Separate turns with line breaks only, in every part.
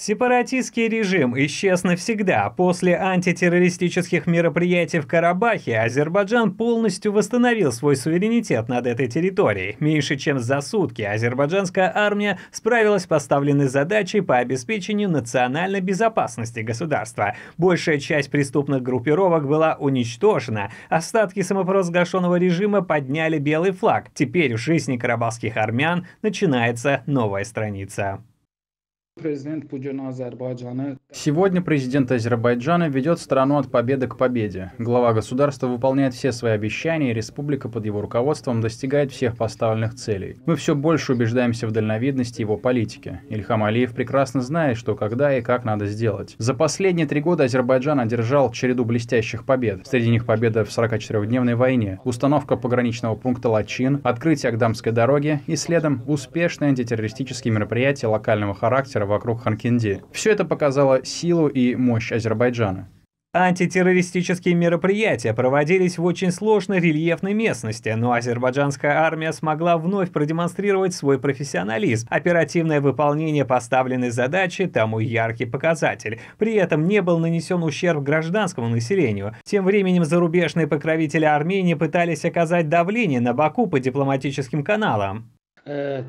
Сепаратистский режим исчез навсегда. После антитеррористических мероприятий в Карабахе Азербайджан полностью восстановил свой суверенитет над этой территорией. Меньше чем за сутки азербайджанская армия справилась с поставленной задачей по обеспечению национальной безопасности государства. Большая часть преступных группировок была уничтожена. Остатки самопровозглашенного режима подняли белый флаг. Теперь в жизни карабахских армян начинается новая страница. Сегодня президент Азербайджана ведет страну от победы к победе.
Глава государства выполняет все свои обещания, и республика под его руководством достигает всех поставленных целей. Мы все больше убеждаемся в дальновидности его политики. Ильхам Алиев прекрасно знает, что когда и как надо сделать. За последние три года Азербайджан одержал череду блестящих побед. Среди них победа в 44-дневной войне, установка пограничного пункта Лачин, открытие Агдамской дороги и следом успешные антитеррористические мероприятия локального характера вечера вокруг Ханкенди. Все это показало силу и мощь Азербайджана.
Антитеррористические мероприятия проводились в очень сложной рельефной местности, но азербайджанская армия смогла вновь продемонстрировать свой профессионализм. Оперативное выполнение поставленной задачи тому яркий показатель. При этом не был нанесен ущерб гражданскому населению. Тем временем зарубежные покровители Армении пытались оказать давление на Баку по дипломатическим каналам. Э,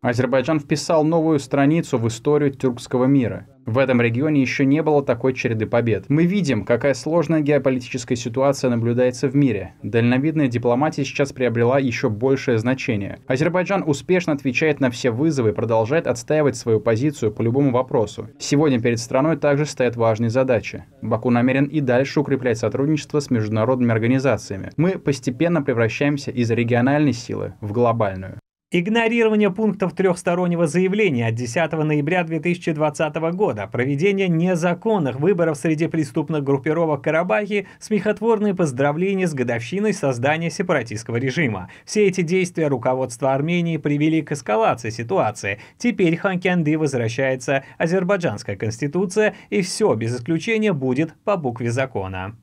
Азербайджан вписал новую страницу в историю
тюркского мира. В этом регионе еще не было такой череды побед. Мы видим, какая сложная геополитическая ситуация наблюдается в мире. Дальновидная дипломатия сейчас приобрела еще большее значение. Азербайджан успешно отвечает на все вызовы и продолжает отстаивать свою позицию по любому вопросу. Сегодня перед страной также стоят важные задачи. Баку намерен и дальше укреплять сотрудничество с международными организациями. Мы постепенно превращаемся из региональной силы
в глобальную. Игнорирование пунктов трехстороннего заявления от 10 ноября 2020 года, проведение незаконных выборов среди преступных группировок Карабахи, смехотворные поздравления с годовщиной создания сепаратистского режима. Все эти действия руководства Армении привели к эскалации ситуации. Теперь Ханкянды возвращается азербайджанская конституция, и все без исключения будет по букве закона.